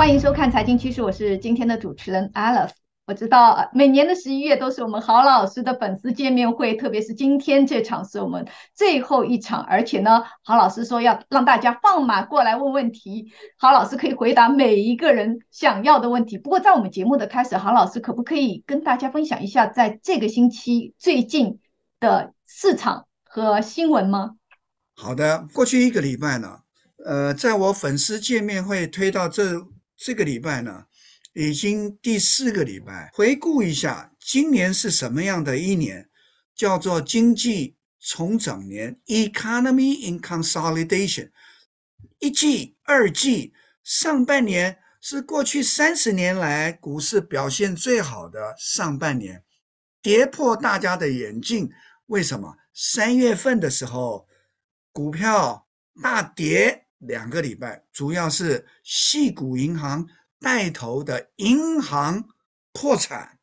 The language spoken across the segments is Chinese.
欢迎收看《财经趋势》，我是今天的主持人 Alice。我知道每年的十一月都是我们郝老师的粉丝见面会，特别是今天这场是我们最后一场，而且呢，郝老师说要让大家放马过来问问题，郝老师可以回答每一个人想要的问题。不过，在我们节目的开始，郝老师可不可以跟大家分享一下在这个星期最近的市场和新闻吗？好的，过去一个礼拜呢，呃，在我粉丝见面会推到这。这个礼拜呢，已经第四个礼拜。回顾一下，今年是什么样的一年？叫做经济重整年 （Economy in consolidation）。一季、二季，上半年是过去三十年来股市表现最好的上半年，跌破大家的眼镜。为什么？三月份的时候，股票大跌。两个礼拜，主要是细股银行带头的银行破产，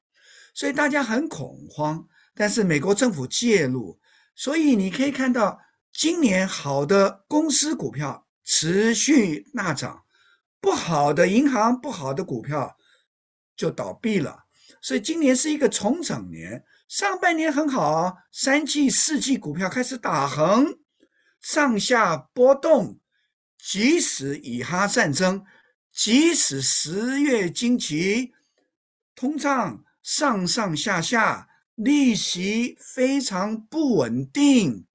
所以大家很恐慌。但是美国政府介入，所以你可以看到今年好的公司股票持续大涨，不好的银行、不好的股票就倒闭了。所以今年是一个重整年，上半年很好，三季、四季股票开始打横，上下波动。即使以哈战争，即使十月惊奇，通胀上上下下，利息非常不稳定，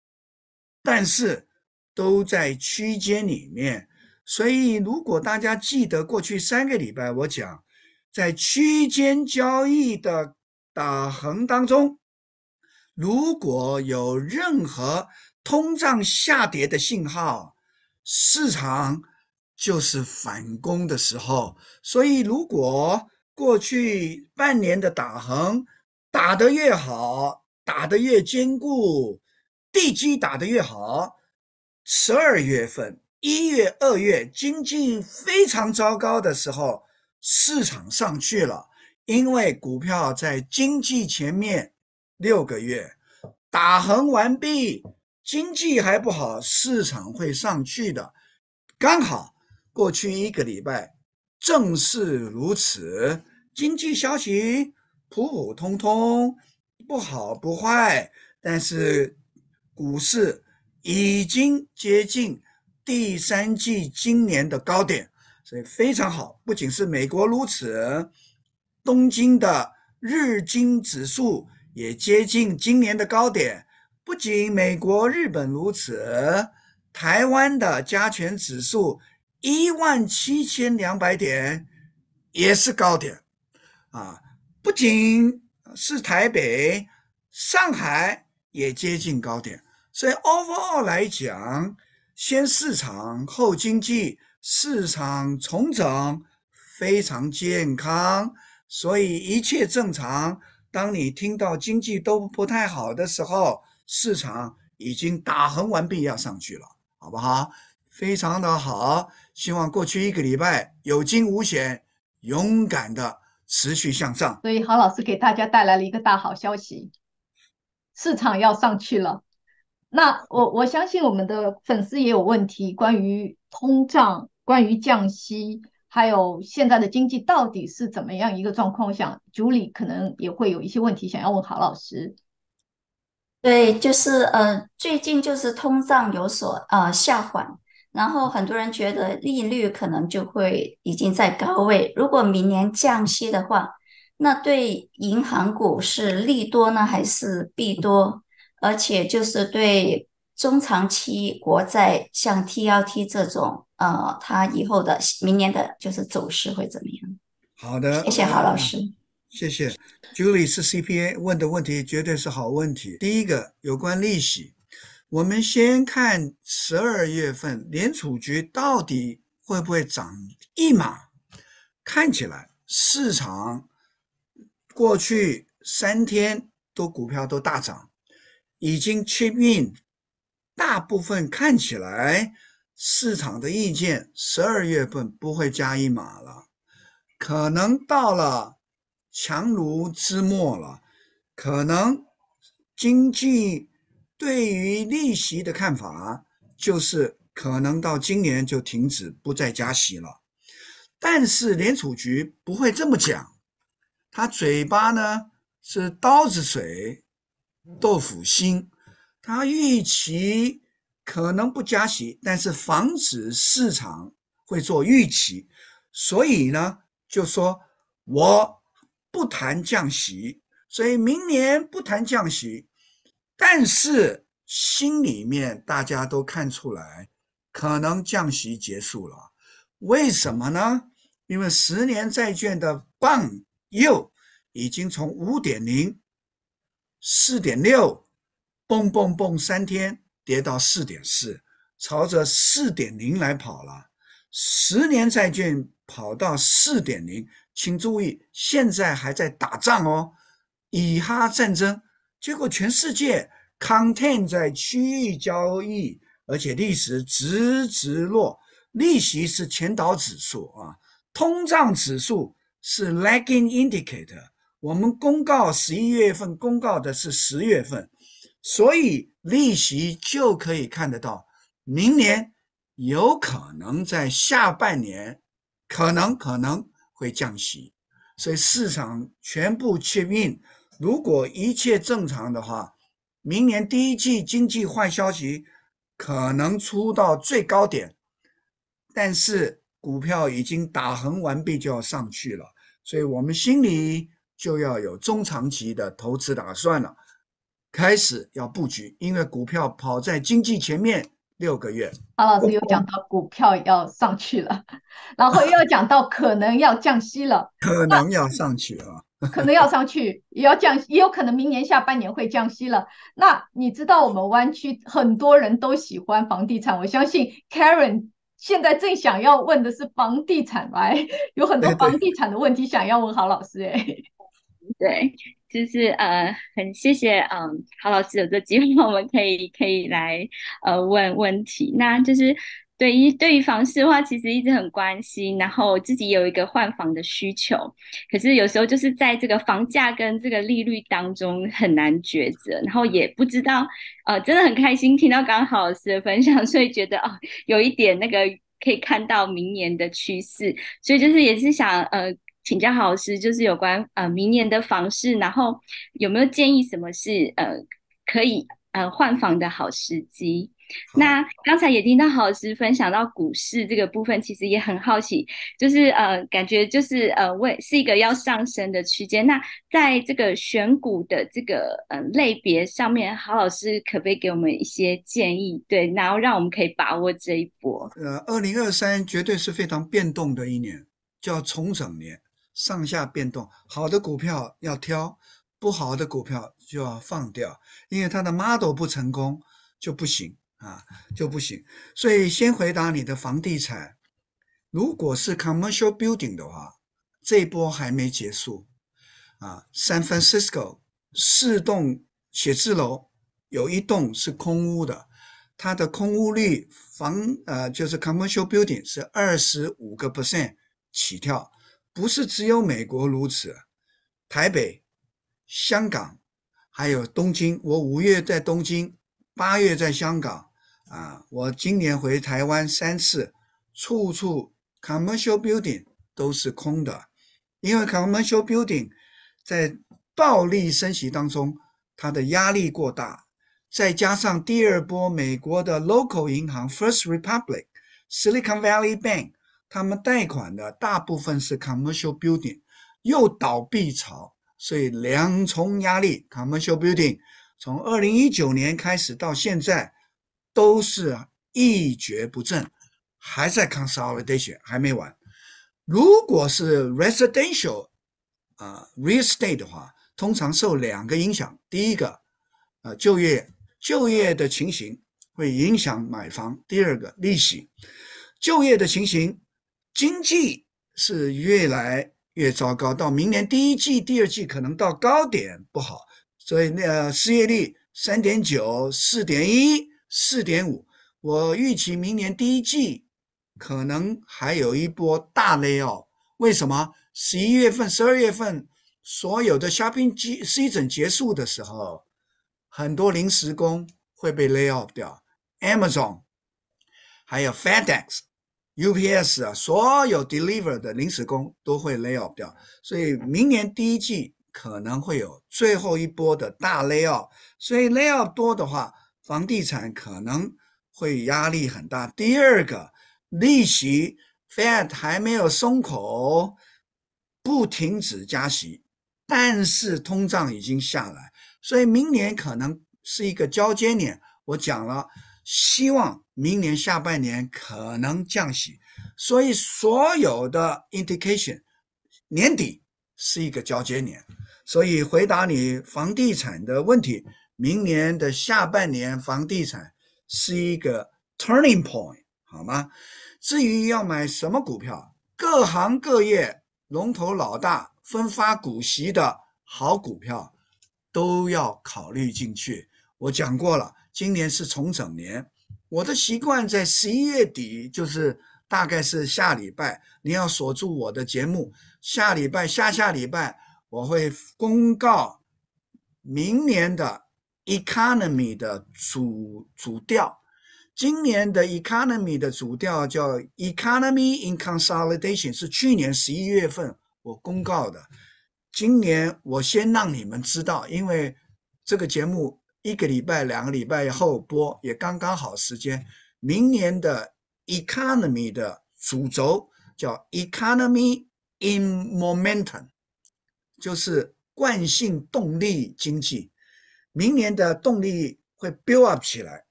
但是都在区间里面。所以，如果大家记得过去三个礼拜我讲，在区间交易的打横当中，如果有任何通胀下跌的信号。市场就是反攻的时候，所以如果过去半年的打横打得越好，打得越坚固，地基打得越好，十二月份、一月、二月经济非常糟糕的时候，市场上去了，因为股票在经济前面六个月打横完毕。经济还不好，市场会上去的。刚好过去一个礼拜正是如此，经济消息普普通通，不好不坏，但是股市已经接近第三季今年的高点，所以非常好。不仅是美国如此，东京的日经指数也接近今年的高点。不仅美国、日本如此，台湾的加权指数一万七千两百点也是高点啊！不仅是台北，上海也接近高点。所以 overall 来讲，先市场后经济，市场重整非常健康，所以一切正常。当你听到经济都不太好的时候，市场已经打横完毕，要上去了，好不好？非常的好，希望过去一个礼拜有惊无险，勇敢的持续向上。所以郝老师给大家带来了一个大好消息，市场要上去了。那我我相信我们的粉丝也有问题，关于通胀、关于降息，还有现在的经济到底是怎么样一个状况？我想主理可能也会有一些问题想要问郝老师。对，就是呃，最近就是通胀有所呃下缓，然后很多人觉得利率可能就会已经在高位。如果明年降息的话，那对银行股是利多呢，还是弊多？而且就是对中长期国债，像 T l T 这种，呃，它以后的明年的就是走势会怎么样？好的，谢谢郝老师。谢谢，Julie 是 CPA 问的问题，绝对是好问题。第一个有关利息，我们先看十二月份联储局到底会不会涨一码？看起来市场过去三天都股票都大涨，已经确进，大部分看起来市场的意见，十二月份不会加一码了，可能到了。强弩之末了，可能经济对于利息的看法就是可能到今年就停止不再加息了。但是联储局不会这么讲，他嘴巴呢是刀子嘴，豆腐心。他预期可能不加息，但是防止市场会做预期，所以呢就说我。不谈降息，所以明年不谈降息，但是心里面大家都看出来，可能降息结束了。为什么呢？因为十年债券的棒又已经从五点零、四点六，蹦蹦蹦三天跌到四点四，朝着四点零来跑了。十年债券跑到四点零。请注意，现在还在打仗哦，以哈战争，结果全世界 c o n t e n t 在区域交易，而且历史直直落，利息是前导指数啊，通胀指数是 lagging indicator。我们公告十一月份公告的是十月份，所以利息就可以看得到，明年有可能在下半年，可能可能。会降息，所以市场全部切进。如果一切正常的话，明年第一季经济坏消息可能出到最高点，但是股票已经打横完毕就要上去了，所以我们心里就要有中长期的投资打算了，开始要布局，因为股票跑在经济前面。六个月，郝老师又讲到股票要上去了，然后又讲到可能要降息了，可能要上去啊，可能要上去，也要降，也有可能明年下半年会降息了。那你知道我们湾区很多人都喜欢房地产，我相信 Karen 现在最想要问的是房地产吧，有很多房地产的问题想要问郝老师哎。对，就是呃，很谢谢嗯，郝老师有这机会，我们可以可以来呃问问题。那就是对，对于房事的话，其实一直很关心，然后自己有一个换房的需求，可是有时候就是在这个房价跟这个利率当中很难抉择，然后也不知道呃，真的很开心听到刚好老师的分享，所以觉得哦，有一点那个可以看到明年的趋势，所以就是也是想呃。请教郝老师，就是有关呃明年的房市，然后有没有建议什么是呃可以呃换房的好时机？那刚才也听到郝老师分享到股市这个部分，其实也很好奇，就是呃感觉就是呃为是一个要上升的区间。那在这个选股的这个呃类别上面，郝老师可不可以给我们一些建议？对，然后让我们可以把握这一波。呃，二零二三绝对是非常变动的一年，叫重整年。上下变动，好的股票要挑，不好的股票就要放掉，因为它的 model 不成功就不行啊，就不行。所以先回答你的房地产，如果是 commercial building 的话，这波还没结束啊。San Francisco 四栋写字楼有一栋是空屋的，它的空屋率房呃就是 commercial building 是二十五个 percent 起跳。不是只有美国如此，台北、香港，还有东京。我五月在东京，八月在香港，啊，我今年回台湾三次，处处 commercial building 都是空的，因为 commercial building 在暴力升级当中，它的压力过大，再加上第二波美国的 local 银行 First Republic、Silicon Valley Bank。他们贷款的大部分是 commercial building，又倒闭潮，所以两重压力。commercial building 从二零一九年开始到现在都是一蹶不振，还在 consolidation 还没完。如果是 residential 啊 real estate 的话，通常受两个影响：第一个，呃，就业就业的情形会影响买房；第二个，利息就业的情形。经济是越来越糟糕，到明年第一季、第二季可能到高点不好，所以那失业率三点九、四点一、四点五。我预期明年第一季可能还有一波大累奥，为什么？十一月份、十二月份所有的 shopping e a s o 整结束的时候，很多临时工会被 off 掉，Amazon 还有 FedEx。UPS 啊，所有 deliver 的临时工都会 lay off 掉，所以明年第一季可能会有最后一波的大 lay off，所以 lay off 多的话，房地产可能会压力很大。第二个，利息 Fed 还没有松口，不停止加息，但是通胀已经下来，所以明年可能是一个交接点。我讲了，希望。明年下半年可能降息，所以所有的 indication 年底是一个交接年，所以回答你房地产的问题，明年的下半年房地产是一个 turning point 好吗？至于要买什么股票，各行各业龙头老大分发股息的好股票都要考虑进去。我讲过了，今年是重整年。我的习惯在十一月底，就是大概是下礼拜，你要锁住我的节目。下礼拜、下下礼拜，我会公告明年的 economy 的主主调。今年的 economy 的主调叫 economy in consolidation，是去年十一月份我公告的。今年我先让你们知道，因为这个节目。一个礼拜、两个礼拜后播也刚刚好时间。明年的 economy 的主轴叫 economy in momentum，就是惯性动力经济。明年的动力会 build up 起来，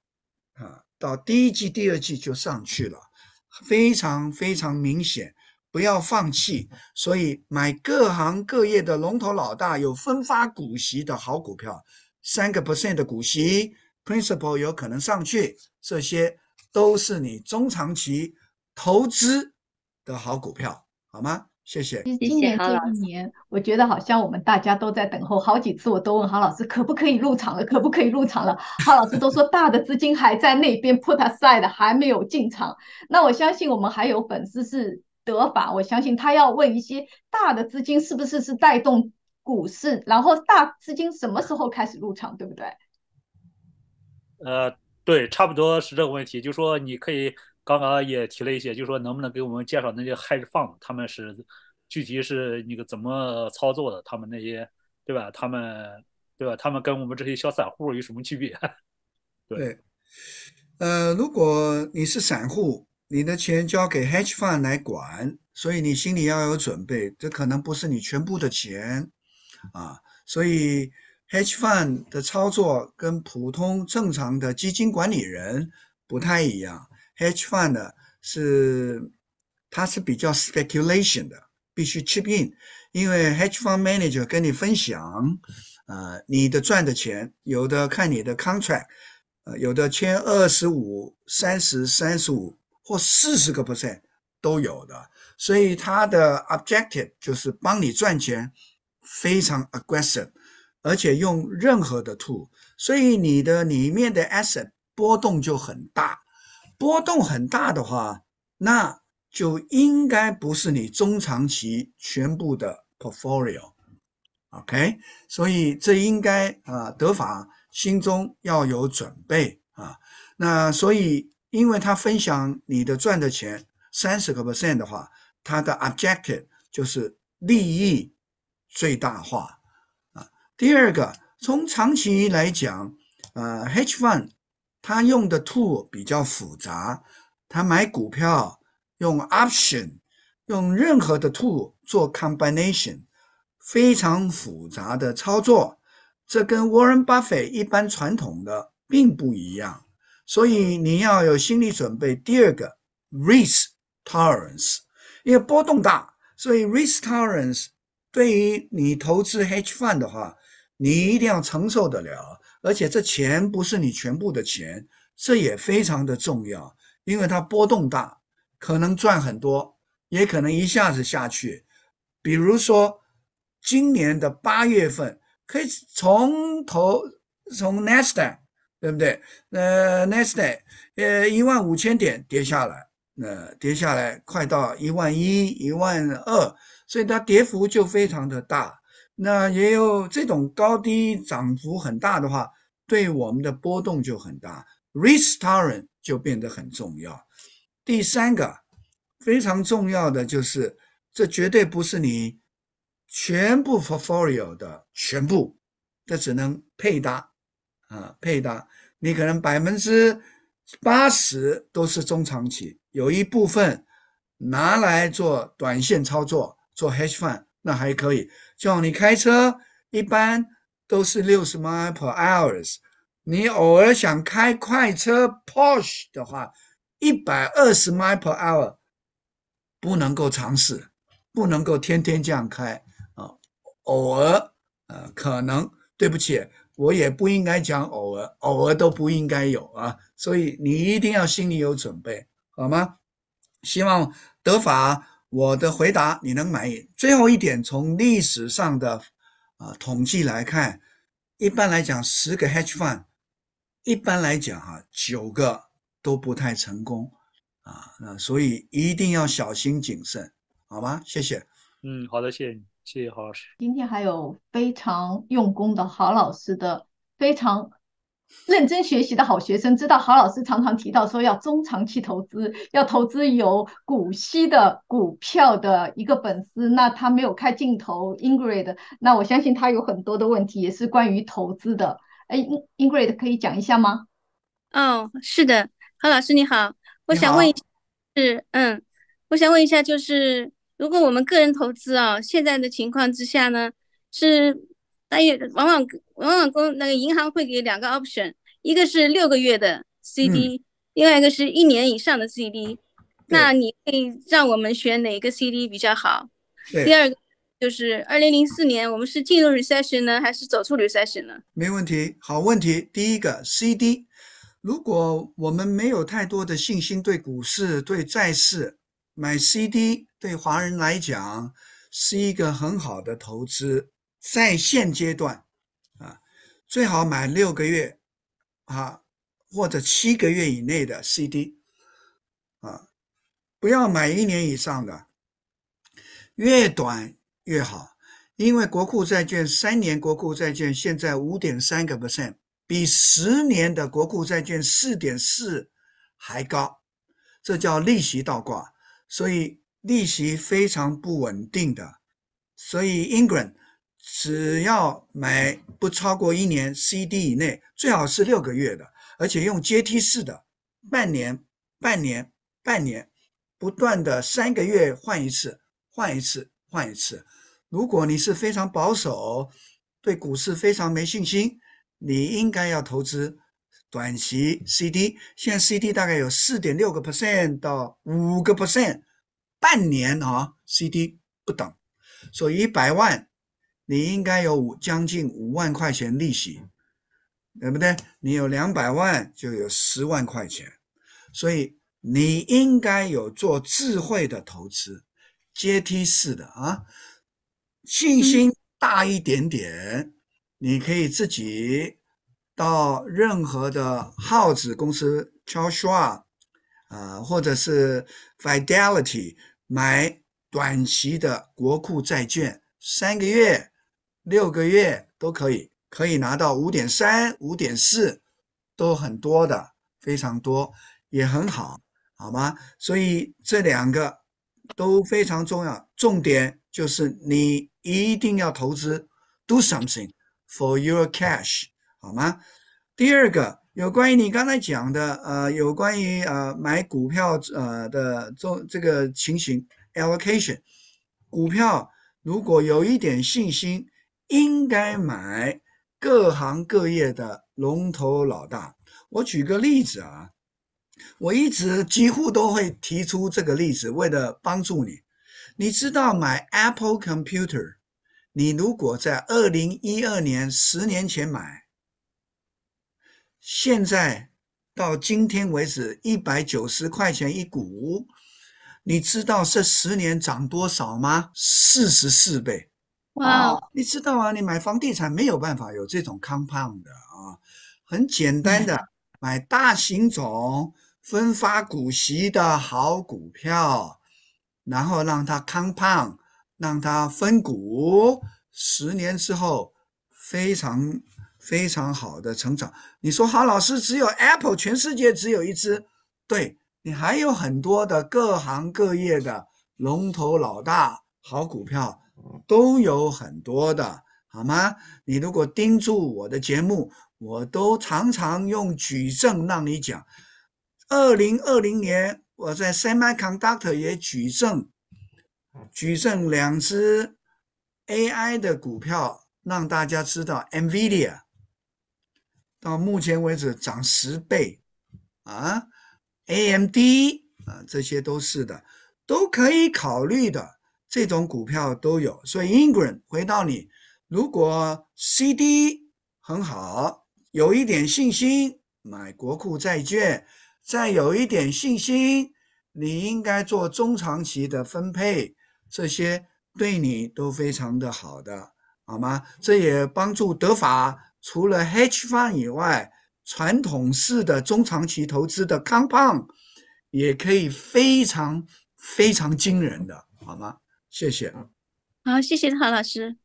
啊，到第一季、第二季就上去了，非常非常明显。不要放弃，所以买各行各业的龙头老大，有分发股息的好股票。三个 percent 的股息，principal 有可能上去，这些都是你中长期投资的好股票，好吗？谢谢。今年这一年，我觉得好像我们大家都在等候，好几次我都问郝老师可不可以入场了，可不可以入场了。郝老师都说大的资金还在那边 put aside 还没有进场。那我相信我们还有粉丝是德法，我相信他要问一些大的资金是不是是带动。股市，然后大资金什么时候开始入场，对不对？呃，对，差不多是这个问题。就说你可以刚刚也提了一些，就说能不能给我们介绍那些 Hedge Fund，他们是具体是那个怎么操作的？他们那些对吧？他们对吧？他们跟我们这些小散户有什么区别？对，呃，如果你是散户，你的钱交给 Hedge Fund 来管，所以你心里要有准备，这可能不是你全部的钱。啊，所以 hedge fund 的操作跟普通正常的基金管理人不太一样。Hedge fund 的是，它是比较 speculation 的，必须 chip in，因为 hedge fund manager 跟你分享，呃，你的赚的钱，有的看你的 contract，呃，有的签二十五、三十、三十五或四十个 percent 都有的，所以它的 objective 就是帮你赚钱。非常 aggressive，而且用任何的 tool，所以你的里面的 asset 波动就很大。波动很大的话，那就应该不是你中长期全部的 portfolio，OK？所以这应该啊，德法心中要有准备啊。那所以，因为他分享你的赚的钱三十个 percent 的话，他的 objective 就是利益。最大化啊！第二个，从长期来讲，呃 h fund 他用的 tool 比较复杂，他买股票用 option，用任何的 tool 做 combination，非常复杂的操作，这跟 Warren Buffett 一般传统的并不一样。所以你要有心理准备。第二个，risk tolerance，因为波动大，所以 risk tolerance。对于你投资 H fund 的话，你一定要承受得了，而且这钱不是你全部的钱，这也非常的重要，因为它波动大，可能赚很多，也可能一下子下去。比如说，今年的八月份可以从投从 n e s d a 对不对？呃 n e s d a 呃，一万五千点跌下来，那跌下来快到一万一、一万二。所以它跌幅就非常的大，那也有这种高低涨幅很大的话，对我们的波动就很大 r e s t r t r i n g 就变得很重要。第三个非常重要的就是，这绝对不是你全部 portfolio 的全部，这只能配搭啊配搭，你可能百分之八十都是中长期，有一部分拿来做短线操作。做 h d g e fun 那还可以，就像你开车，一般都是六十 mile per hours，你偶尔想开快车 Porsche 的话，一百二十 mile per hour，不能够尝试，不能够天天这样开啊，偶尔呃可能，对不起，我也不应该讲偶尔，偶尔都不应该有啊，所以你一定要心里有准备，好吗？希望德法。我的回答你能满意？最后一点，从历史上的啊统计来看，一般来讲，十个 hedge fund，一般来讲哈，九个都不太成功啊。那所以一定要小心谨慎，好吗？谢谢。嗯，好的，谢谢你，谢谢郝老师。今天还有非常用功的郝老师的非常。认真学习的好学生，知道郝老师常常提到说要中长期投资，要投资有股息的股票的一个粉丝，那他没有开镜头，Ingrid，那我相信他有很多的问题也是关于投资的。哎，Ingrid 可以讲一下吗？哦，是的，郝老师你好，我想问一，是嗯，我想问一下，就是如果我们个人投资啊，现在的情况之下呢，是。但也往往往往公那个银行会给两个 option，一个是六个月的 CD，另外一个是一年以上的 CD。那你可以让我们选哪个 CD 比较好？第二个就是二零零四年，我们是进入 recession 呢，还是走出 recession 呢？没问题，好问题。第一个 CD，如果我们没有太多的信心对股市、对债市，买 CD 对华人来讲是一个很好的投资。在现阶段，啊，最好买六个月啊或者七个月以内的 CD，啊，不要买一年以上的，越短越好。因为国库债券三年国库债券现在五点三个 percent，比十年的国库债券四点四还高，这叫利息倒挂，所以利息非常不稳定的，所以 England。只要买不超过一年 CD 以内，最好是六个月的，而且用阶梯式的，半年、半年、半年，不断的三个月换一次，换一次，换一次。如果你是非常保守，对股市非常没信心，你应该要投资短期 CD。现在 CD 大概有四点六个 percent 到五个 percent，半年啊 CD 不等，所以一百万。你应该有五将近五万块钱利息，对不对？你有两百万，就有十万块钱。所以你应该有做智慧的投资，阶梯式的啊，信心大一点点。你可以自己到任何的耗子公司 h s 挑 a 呃，或者是 f i d e l i t y 买短期的国库债券，三个月。六个月都可以，可以拿到五点三、五点四，都很多的，非常多，也很好，好吗？所以这两个都非常重要，重点就是你一定要投资，do something for your cash，好吗？第二个有关于你刚才讲的，呃，有关于呃买股票呃的这这个情形，allocation，股票如果有一点信心。应该买各行各业的龙头老大。我举个例子啊，我一直几乎都会提出这个例子，为了帮助你。你知道买 Apple Computer，你如果在二零一二年十年前买，现在到今天为止一百九十块钱一股，你知道这十年涨多少吗？四十四倍。哇，你知道啊？你买房地产没有办法有这种 n 胖的啊。很简单的，买大型种分发股息的好股票，然后让它 n 胖，让它分股，十年之后非常非常好的成长。你说好，老师，只有 Apple，全世界只有一只，对你还有很多的各行各业的龙头老大好股票。都有很多的，好吗？你如果盯住我的节目，我都常常用举证让你讲。二零二零年我在 semiconductor 也举证，举证两只 AI 的股票，让大家知道 Nvidia 到目前为止涨十倍啊，AMD 啊，这些都是的，都可以考虑的。这种股票都有，所以 Ingram 回到你，如果 CD 很好，有一点信心买国库债券，再有一点信心，你应该做中长期的分配，这些对你都非常的好的，好吗？这也帮助德法，除了 Hedge Fund 以外，传统式的中长期投资的 Compound 也可以非常非常惊人的好吗？谢谢啊，好，谢谢郝老师。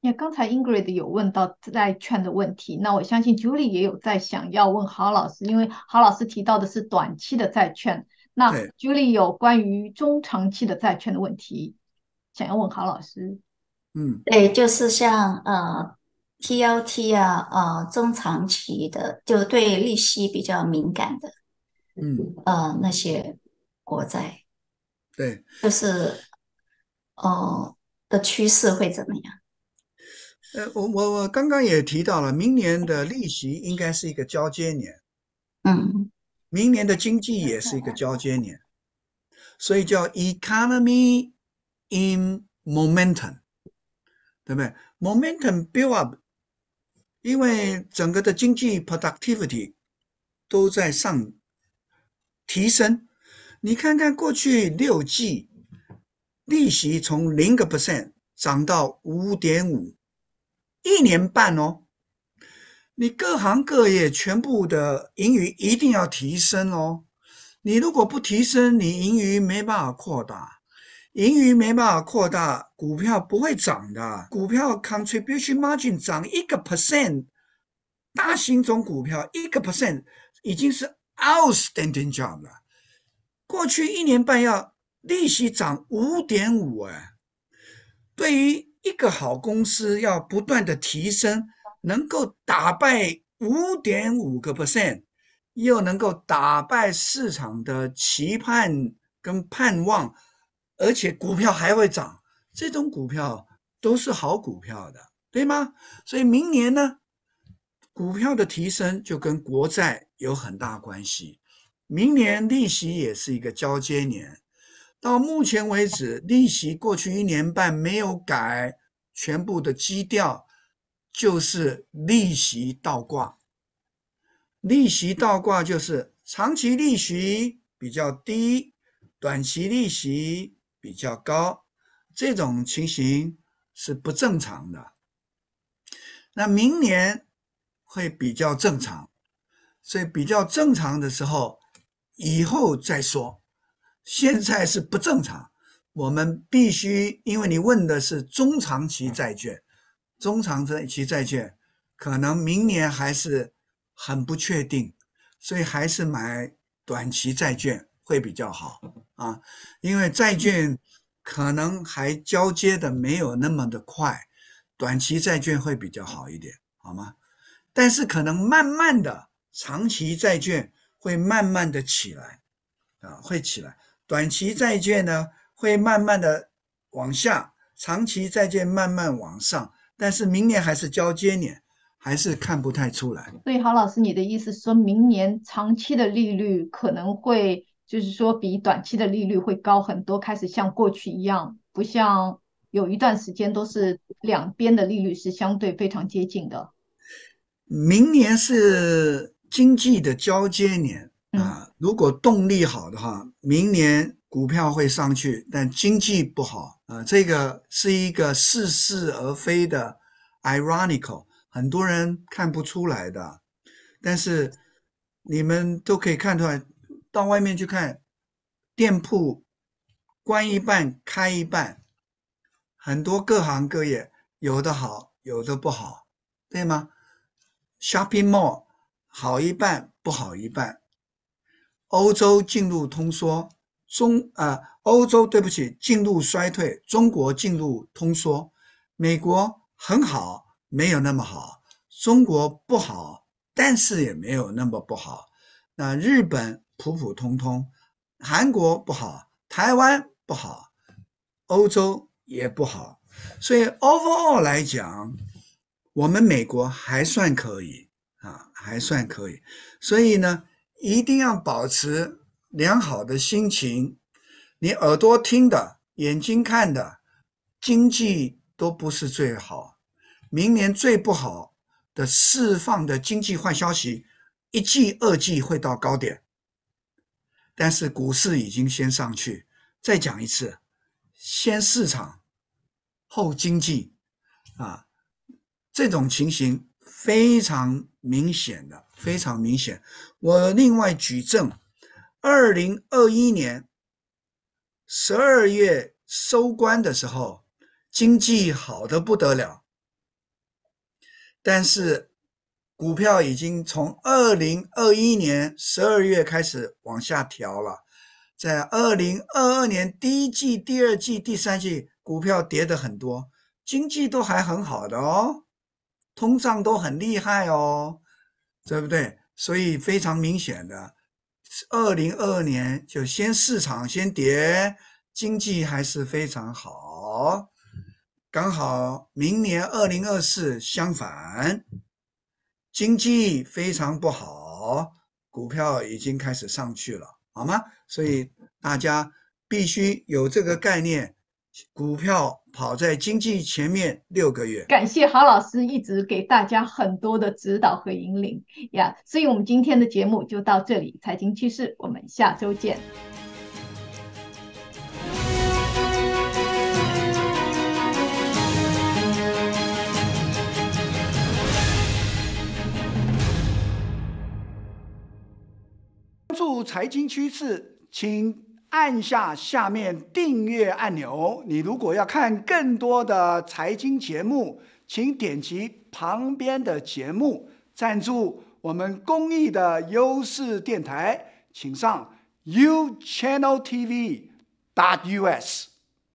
那刚才 Ingrid 有问到债券的问题，那我相信 Julie 也有在想要问郝老师，因为郝老师提到的是短期的债券，那 Julie 有关于中长期的债券的问题，想要问郝老师。嗯，对，就是像呃 TLT 啊，呃中长期的，就对利息比较敏感的，嗯呃那些国债，对，就是。哦，的趋势会怎么样？呃，我我我刚刚也提到了，明年的利息应该是一个交接年，嗯，明年的经济也是一个交接年，所以叫 economy in momentum，对不对？momentum build up，因为整个的经济 productivity 都在上提升，你看看过去六季。利息从零个 percent 涨到五点五，一年半哦。你各行各业全部的盈余一定要提升哦。你如果不提升，你盈余没办法扩大，盈余没办法扩大，股票不会涨的。股票 contribution margin 涨一个 percent，大型中股票一个 percent 已经是 outstanding job 了。过去一年半要。利息涨五点五啊！对于一个好公司，要不断的提升，能够打败五点五个 percent，又能够打败市场的期盼跟盼望，而且股票还会涨，这种股票都是好股票的，对吗？所以明年呢，股票的提升就跟国债有很大关系。明年利息也是一个交接年。到目前为止，利息过去一年半没有改，全部的基调就是利息倒挂。利息倒挂就是长期利息比较低，短期利息比较高，这种情形是不正常的。那明年会比较正常，所以比较正常的时候以后再说。现在是不正常，我们必须因为你问的是中长期债券，中长期债券可能明年还是很不确定，所以还是买短期债券会比较好啊，因为债券可能还交接的没有那么的快，短期债券会比较好一点，好吗？但是可能慢慢的，长期债券会慢慢的起来，啊，会起来。短期债券呢会慢慢的往下，长期债券慢慢往上，但是明年还是交接年，还是看不太出来。所以，郝老师，你的意思是说，明年长期的利率可能会就是说比短期的利率会高很多，开始像过去一样，不像有一段时间都是两边的利率是相对非常接近的。明年是经济的交接年。啊，如果动力好的话，明年股票会上去，但经济不好啊，这个是一个似是而非的 ironical，很多人看不出来的，但是你们都可以看出来，到外面去看，店铺关一半开一半，很多各行各业有的好有的不好，对吗？Shopping mall 好一半不好一半。欧洲进入通缩，中呃，欧洲对不起，进入衰退；中国进入通缩，美国很好，没有那么好；中国不好，但是也没有那么不好。那日本普普通通，韩国不好，台湾不好，欧洲也不好。所以 overall 来讲，我们美国还算可以啊，还算可以。所以呢？一定要保持良好的心情。你耳朵听的，眼睛看的，经济都不是最好。明年最不好的释放的经济坏消息，一季二季会到高点。但是股市已经先上去。再讲一次，先市场后经济，啊，这种情形非常明显的，非常明显。我另外举证，二零二一年十二月收官的时候，经济好的不得了，但是股票已经从二零二一年十二月开始往下调了，在二零二二年第一季、第二季、第三季，股票跌的很多，经济都还很好的哦，通胀都很厉害哦，对不对？所以非常明显的，二零二二年就先市场先跌，经济还是非常好，刚好明年二零二四相反，经济非常不好，股票已经开始上去了，好吗？所以大家必须有这个概念。股票跑在经济前面六个月，感谢郝老师一直给大家很多的指导和引领呀，所以我们今天的节目就到这里，财经趋势，我们下周见。关注财经趋势，请。按下下面订阅按钮。你如果要看更多的财经节目，请点击旁边的节目赞助我们公益的优势电台，请上 uchanneltv.dot.us。